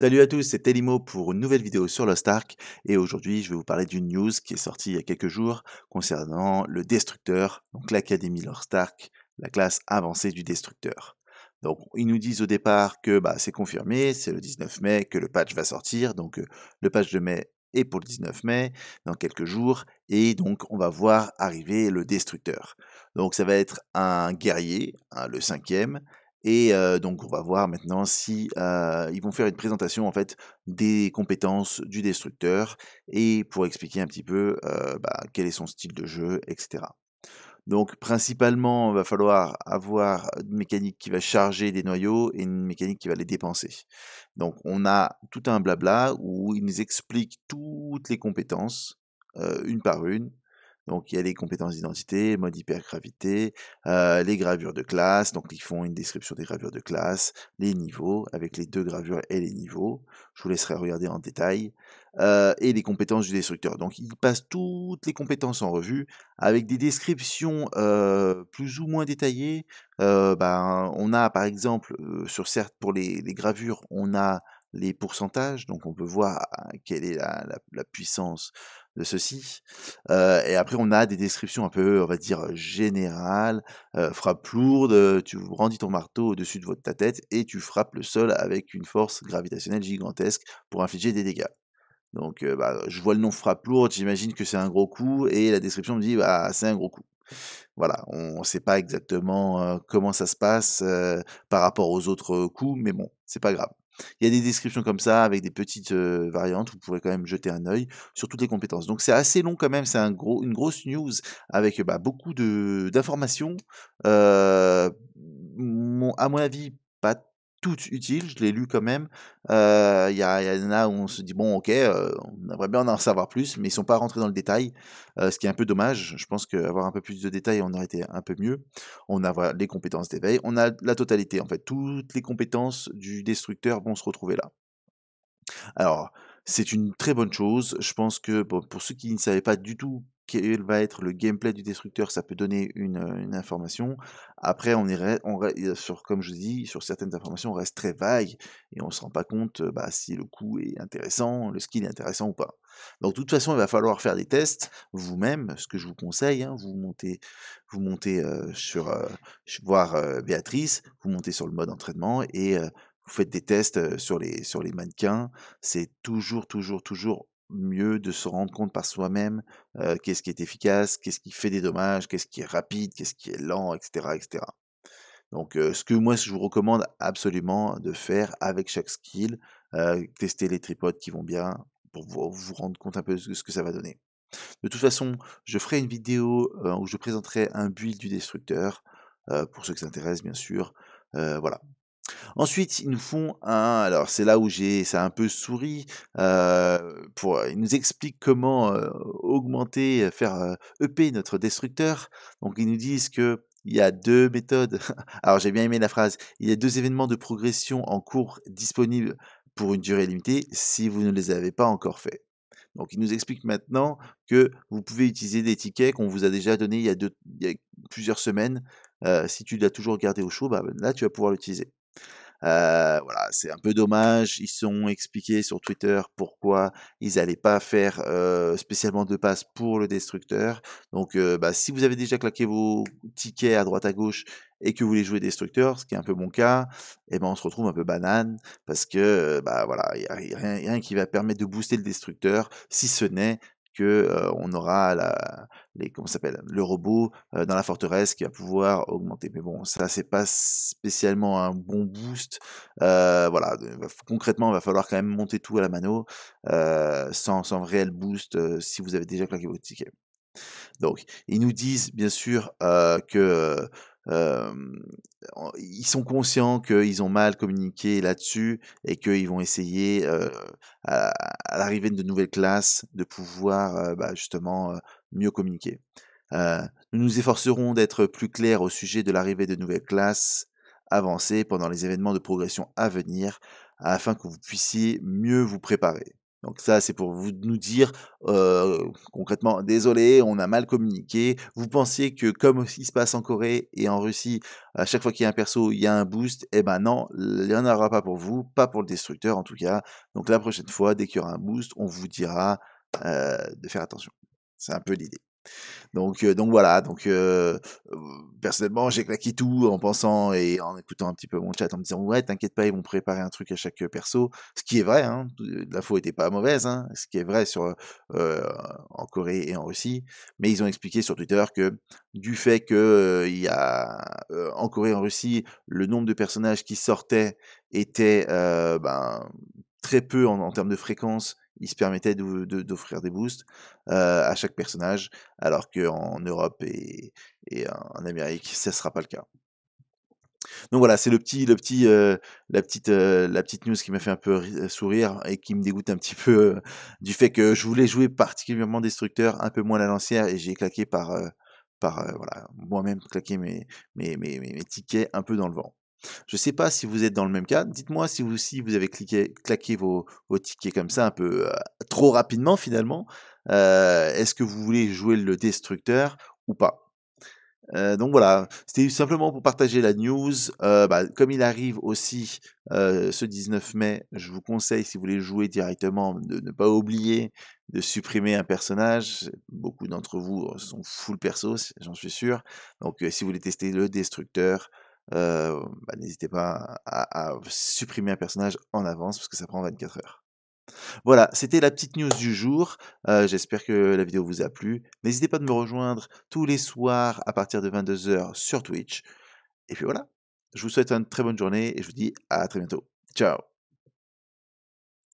Salut à tous, c'est Telimo pour une nouvelle vidéo sur Lost Ark et aujourd'hui je vais vous parler d'une news qui est sortie il y a quelques jours concernant le Destructeur, donc l'Académie Lost Ark, la classe avancée du Destructeur. Donc ils nous disent au départ que bah, c'est confirmé, c'est le 19 mai que le patch va sortir, donc euh, le patch de mai est pour le 19 mai, dans quelques jours, et donc on va voir arriver le Destructeur. Donc ça va être un guerrier, le hein, le cinquième, et donc on va voir maintenant si euh, ils vont faire une présentation en fait des compétences du destructeur et pour expliquer un petit peu euh, bah, quel est son style de jeu, etc. Donc principalement, il va falloir avoir une mécanique qui va charger des noyaux et une mécanique qui va les dépenser. Donc on a tout un blabla où ils nous expliquent toutes les compétences une par une donc il y a les compétences d'identité, mode hypergravité, euh, les gravures de classe, donc ils font une description des gravures de classe, les niveaux, avec les deux gravures et les niveaux, je vous laisserai regarder en détail, euh, et les compétences du destructeur. Donc ils passent toutes les compétences en revue, avec des descriptions euh, plus ou moins détaillées. Ben, on a par exemple, sur certes pour les gravures, on a les pourcentages, donc on peut voir hein, quelle est la, puissance de ceci. et après, on a des descriptions un peu, on va dire, générales, frappe lourde, tu brandis ton marteau au-dessus de ta tête et tu frappes le sol avec une force gravitationnelle gigantesque pour infliger des dégâts. Donc, bah, je vois le nom frappe lourde, j'imagine que c'est un gros coup, et la description me dit, bah, c'est un gros coup. Voilà, on ne sait pas exactement comment ça se passe par rapport aux autres coups, mais bon, c'est pas grave. Il y a des descriptions comme ça avec des petites variantes. Vous pourrez quand même jeter un œil sur toutes les compétences. Donc c'est assez long quand même. C'est un gros, une grosse news avec bah, beaucoup d'informations. à mon avis, pas toutes utiles, je l'ai lu quand même. Euh, il y, en a où on se dit, bon, ok, euh, on aimerait bien en savoir plus, mais ils ne sont pas rentrés dans le détail, euh, ce qui est un peu dommage. Je pense qu'avoir un peu plus de détails, on aurait été un peu mieux. On a les compétences d'éveil, on a la totalité, en fait. Toutes les compétences du destructeur vont se retrouver là. Alors, c'est une très bonne chose. Je pense que pour ceux qui ne savaient pas du tout quel va être le gameplay du destructeur, ça peut donner une, euh, information. Après, on irait, sur, comme je dis, sur certaines informations, on reste très vague et on ne se rend pas compte euh, bah, si le coup est intéressant, le skill est intéressant ou pas. Donc, de toute façon, il va falloir faire des tests vous-même, ce que je vous conseille. Hein, vous montez, vous montez euh, sur, voir Béatrice, vous montez sur le mode entraînement et vous faites des tests sur les, sur les mannequins. C'est toujours, toujours, toujours mieux de se rendre compte par soi-même qu'est-ce qui est efficace, qu'est-ce qui fait des dommages, qu'est-ce qui est rapide, qu'est-ce qui est lent, etc. etc. Donc ce que moi je vous recommande absolument de faire avec chaque skill, tester les tripodes qui vont bien pour vous, rendre compte un peu de ce que ça va donner. De toute façon, je ferai une vidéo où je présenterai un build du destructeur, pour ceux qui s'intéressent bien sûr. voilà, Ensuite, ils nous font un. Alors, c'est là où j'ai, ça a un peu souri. Euh, pour, ils nous expliquent comment euh, augmenter, euh, faire EP e notre destructeur. Donc, ils nous disent que il y a deux méthodes. Alors, j'ai bien aimé la phrase. Il y a deux événements de progression en cours disponibles pour une durée limitée si vous ne les avez pas encore faits. Donc, ils nous expliquent maintenant que vous pouvez utiliser des tickets qu'on vous a déjà donnés il y a, plusieurs semaines. si tu l'as toujours gardé au chaud, bah, là, tu vas pouvoir l'utiliser. Euh, voilà, c'est un peu dommage. Ils sont expliqués sur Twitter pourquoi ils n'allaient pas faire euh, spécialement de passes pour le destructeur. Donc, euh, bah, si vous avez déjà claqué vos tickets à droite à gauche et que vous voulez jouer destructeur, ce qui est un peu mon cas, eh ben on se retrouve un peu banane parce que bah voilà, il y, a rien qui va permettre de booster le destructeur si ce n'est que on aura la, les comment s'appelle le robot dans la forteresse qui va pouvoir augmenter. Mais bon, ça c'est pas spécialement un bon boost. voilà, concrètement, il va falloir quand même monter tout à la mano sans, sans réel boost si vous avez déjà claqué votre ticket. Donc, ils nous disent bien sûr que ils sont conscients qu'ils ont mal communiqué là-dessus et qu'ils vont essayer à, l'arrivée de nouvelles classes de pouvoir bah, justement mieux communiquer. nous nous efforcerons d'être plus clairs au sujet de l'arrivée de nouvelles classes avancées pendant les événements de progression à venir afin que vous puissiez mieux vous préparer. Donc ça, c'est pour vous nous dire concrètement, désolé, on a mal communiqué. Vous pensiez que comme il se passe en Corée et en Russie, à chaque fois qu'il y a un perso, il y a un boost. Eh ben non, il n'y en aura pas pour vous, pas pour le destructeur en tout cas. Donc la prochaine fois, dès qu'il y aura un boost, on vous dira de faire attention. C'est un peu l'idée. Donc, euh, donc voilà. Donc, euh, euh, personnellement, j'ai claqué tout en pensant et en écoutant un petit peu mon chat, en me disant ouais, t'inquiète pas, ils vont préparer un truc à chaque perso. Ce qui est vrai, hein, l'info était pas mauvaise. Hein. ce qui est vrai sur en Corée et en Russie, mais ils ont expliqué sur Twitter que du fait qu'il y a en Corée et en Russie le nombre de personnages qui sortaient était ben, très peu en termes de fréquence il se permettait d'offrir des boosts euh, à chaque personnage, alors qu'en Europe et, en Amérique, ce ne sera pas le cas. Donc voilà, c'est le petit, le petit, euh, la petite, euh, la petite news qui m'a fait un peu sourire et qui me dégoûte un petit peu du fait que je voulais jouer particulièrement destructeur, un peu moins la lancière et j'ai claqué par, par voilà, moi-même claqué mes, mes, mes, mes, tickets un peu dans le vent. Je ne sais pas si vous êtes dans le même cas. Dites-moi si vous aussi vous avez claqué vos, tickets comme ça un peu euh, trop rapidement finalement. Euh, est-ce que vous voulez jouer le destructeur ou pas euh, donc voilà, c'était simplement pour partager la news. Bah, comme il arrive aussi ce 19 mai, je vous conseille, si vous voulez jouer directement, de ne pas oublier de supprimer un personnage. Beaucoup d'entre vous sont full perso, j'en suis sûr. Donc si vous voulez tester le destructeur, euh, bah, n'hésitez pas à, supprimer un personnage en avance parce que ça prend 24 heures. Voilà, c'était la petite news du jour. Euh, j'espère que la vidéo vous a plu. N'hésitez pas à me rejoindre tous les soirs à partir de 22h sur Twitch. Et puis voilà, je vous souhaite une très bonne journée et je vous dis à très bientôt. Ciao